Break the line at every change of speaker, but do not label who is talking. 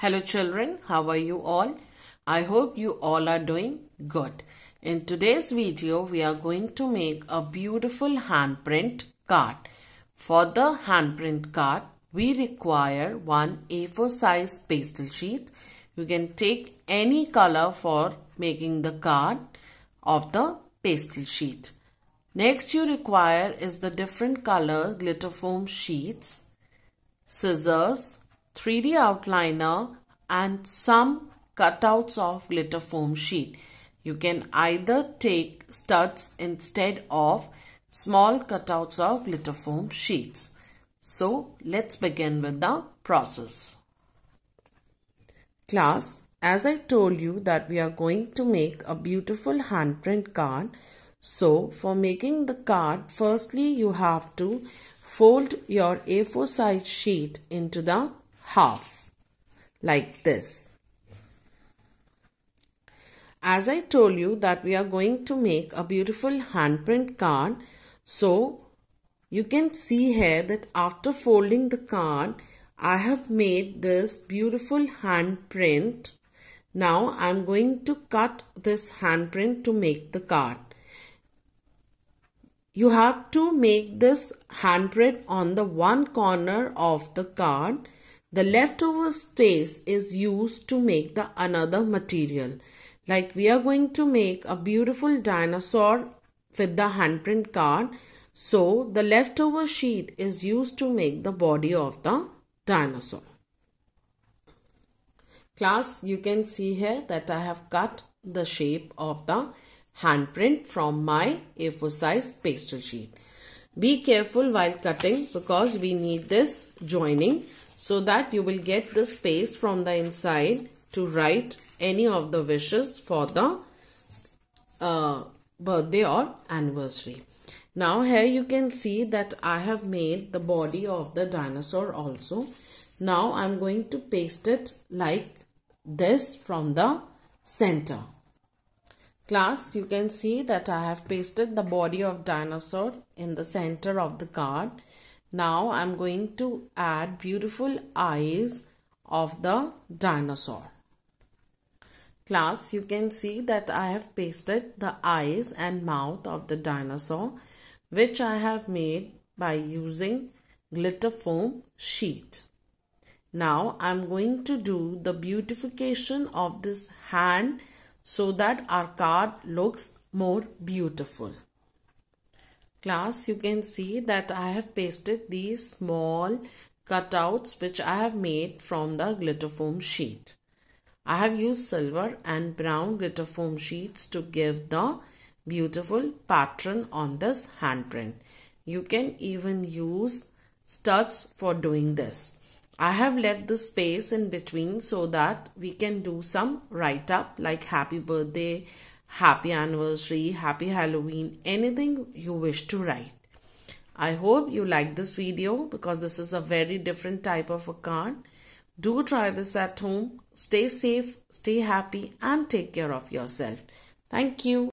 Hello children, how are you all? I hope you all are doing good. In today's video, we are going to make a beautiful handprint card. For the handprint card, we require one A4 size pastel sheet. You can take any color for making the card of the pastel sheet. Next you require is the different color glitter foam sheets, scissors, 3D outliner and some cutouts of glitter foam sheet. You can either take studs instead of small cutouts of glitter foam sheets. So let's begin with the process. Class, as I told you that we are going to make a beautiful handprint card. So for making the card, firstly you have to fold your A4 size sheet into the half like this. As I told you that we are going to make a beautiful handprint card. So you can see here that after folding the card, I have made this beautiful handprint. Now I'm going to cut this handprint to make the card. You have to make this handprint on the one corner of the card the leftover space is used to make the another material. Like we are going to make a beautiful dinosaur with the handprint card. So the leftover sheet is used to make the body of the dinosaur. Class, you can see here that I have cut the shape of the handprint from my A4 size pastel sheet. Be careful while cutting because we need this joining so that you will get the space from the inside to write any of the wishes for the uh, birthday or anniversary. Now here you can see that I have made the body of the dinosaur also. Now I'm going to paste it like this from the center. Class, you can see that I have pasted the body of dinosaur in the center of the card now I'm going to add beautiful eyes of the dinosaur. Class, you can see that I have pasted the eyes and mouth of the dinosaur which I have made by using glitter foam sheet. Now I'm going to do the beautification of this hand so that our card looks more beautiful class you can see that I have pasted these small cutouts which I have made from the glitter foam sheet. I have used silver and brown glitter foam sheets to give the beautiful pattern on this handprint. You can even use studs for doing this. I have left the space in between so that we can do some write up like happy birthday, happy anniversary, happy Halloween, anything you wish to write. I hope you like this video because this is a very different type of a card. Do try this at home. Stay safe, stay happy and take care of yourself. Thank you.